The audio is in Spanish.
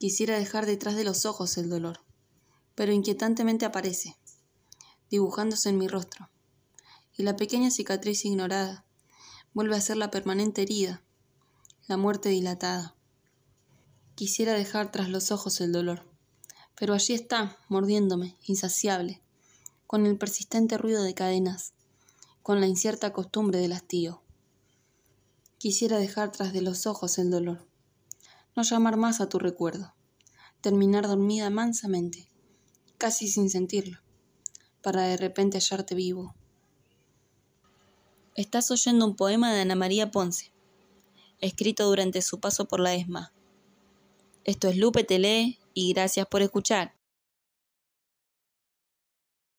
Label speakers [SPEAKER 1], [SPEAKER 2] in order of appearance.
[SPEAKER 1] Quisiera dejar detrás de los ojos el dolor, pero inquietantemente aparece, dibujándose en mi rostro, y la pequeña cicatriz ignorada vuelve a ser la permanente herida, la muerte dilatada. Quisiera dejar tras los ojos el dolor, pero allí está, mordiéndome, insaciable, con el persistente ruido de cadenas, con la incierta costumbre del hastío. Quisiera dejar tras de los ojos el dolor, no llamar más a tu recuerdo, terminar dormida mansamente, casi sin sentirlo, para de repente hallarte vivo. Estás oyendo un poema de Ana María Ponce, escrito durante su paso por la ESMA. Esto es Lupe Tele y gracias por escuchar.